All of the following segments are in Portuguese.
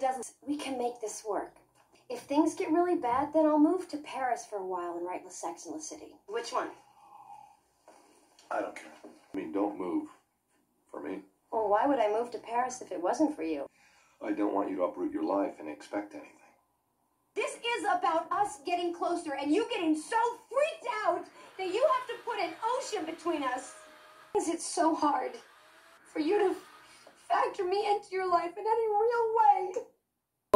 doesn't. We can make this work. If things get really bad, then I'll move to Paris for a while and write with Sex in the City. Which one? I don't care. I mean, don't move. For me. Well, why would I move to Paris if it wasn't for you? I don't want you to uproot your life and expect anything. This is about us getting closer and you getting so freaked out that you have to put an ocean between us. because It's so hard for you to factor me into your life and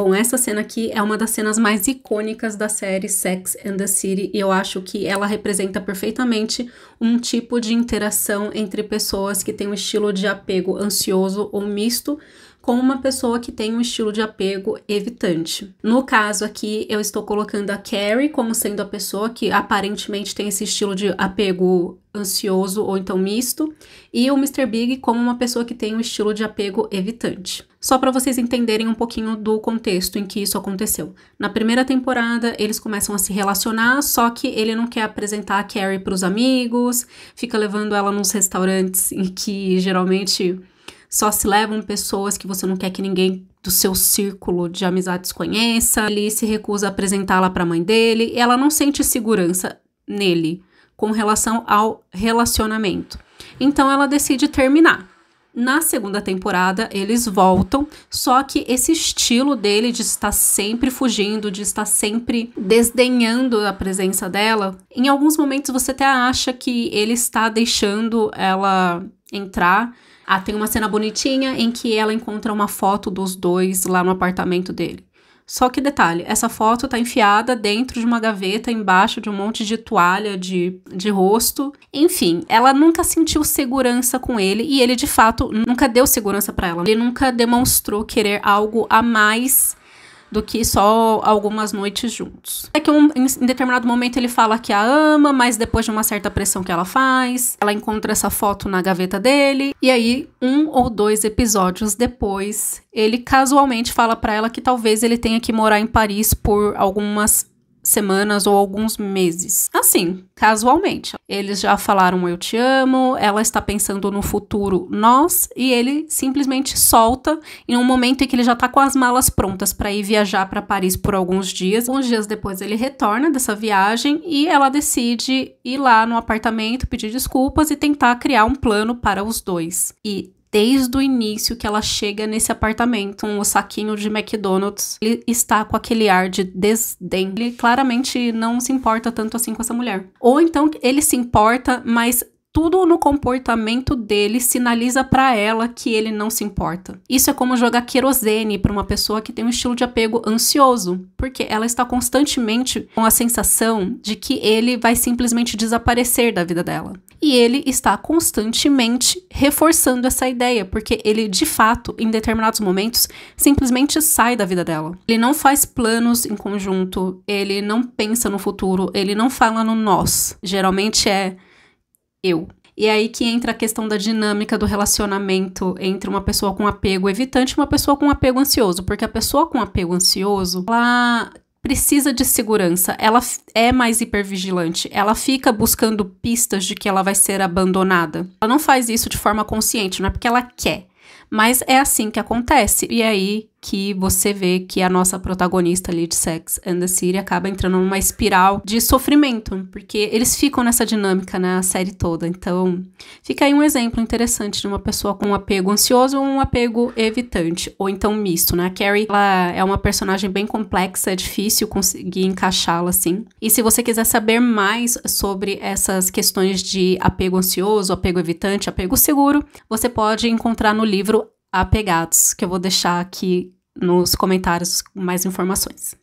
Bom, essa cena aqui é uma das cenas mais icônicas da série Sex and the City e eu acho que ela representa perfeitamente um tipo de interação entre pessoas que têm um estilo de apego ansioso ou misto, com uma pessoa que tem um estilo de apego evitante. No caso aqui, eu estou colocando a Carrie como sendo a pessoa que aparentemente tem esse estilo de apego ansioso ou então misto, e o Mr. Big como uma pessoa que tem um estilo de apego evitante. Só para vocês entenderem um pouquinho do contexto em que isso aconteceu. Na primeira temporada, eles começam a se relacionar, só que ele não quer apresentar a Carrie para os amigos, fica levando ela nos restaurantes em que geralmente só se levam pessoas que você não quer que ninguém do seu círculo de amizades conheça. Ele se recusa a apresentá-la para a mãe dele. Ela não sente segurança nele com relação ao relacionamento. Então ela decide terminar. Na segunda temporada, eles voltam, só que esse estilo dele de estar sempre fugindo, de estar sempre desdenhando a presença dela, em alguns momentos você até acha que ele está deixando ela entrar ah, tem uma cena bonitinha em que ela encontra uma foto dos dois lá no apartamento dele. Só que detalhe, essa foto tá enfiada dentro de uma gaveta, embaixo de um monte de toalha de, de rosto. Enfim, ela nunca sentiu segurança com ele e ele de fato nunca deu segurança para ela. Ele nunca demonstrou querer algo a mais do que só algumas noites juntos. É que um, em determinado momento ele fala que a ama, mas depois de uma certa pressão que ela faz, ela encontra essa foto na gaveta dele, e aí, um ou dois episódios depois, ele casualmente fala para ela que talvez ele tenha que morar em Paris por algumas semanas ou alguns meses. Assim, casualmente. Eles já falaram eu te amo, ela está pensando no futuro nós e ele simplesmente solta em um momento em que ele já está com as malas prontas para ir viajar para Paris por alguns dias. Uns dias depois ele retorna dessa viagem e ela decide ir lá no apartamento pedir desculpas e tentar criar um plano para os dois. E desde o início que ela chega nesse apartamento, um saquinho de McDonald's. Ele está com aquele ar de desdém. Ele claramente não se importa tanto assim com essa mulher. Ou então ele se importa, mas tudo no comportamento dele sinaliza para ela que ele não se importa. Isso é como jogar querosene para uma pessoa que tem um estilo de apego ansioso, porque ela está constantemente com a sensação de que ele vai simplesmente desaparecer da vida dela. E ele está constantemente reforçando essa ideia, porque ele de fato, em determinados momentos, simplesmente sai da vida dela. Ele não faz planos em conjunto, ele não pensa no futuro, ele não fala no nós. Geralmente é eu. E é aí que entra a questão da dinâmica do relacionamento entre uma pessoa com apego evitante e uma pessoa com apego ansioso, porque a pessoa com apego ansioso, ela precisa de segurança, ela é mais hipervigilante, ela fica buscando pistas de que ela vai ser abandonada. Ela não faz isso de forma consciente, não é porque ela quer, mas é assim que acontece. E é aí que você vê que a nossa protagonista ali de Sex and the City acaba entrando numa espiral de sofrimento, porque eles ficam nessa dinâmica na né, série toda. Então, fica aí um exemplo interessante de uma pessoa com um apego ansioso ou um apego evitante, ou então misto, né? A Carrie, ela é uma personagem bem complexa, é difícil conseguir encaixá-la assim. E se você quiser saber mais sobre essas questões de apego ansioso, apego evitante, apego seguro, você pode encontrar no livro apegados, que eu vou deixar aqui nos comentários mais informações.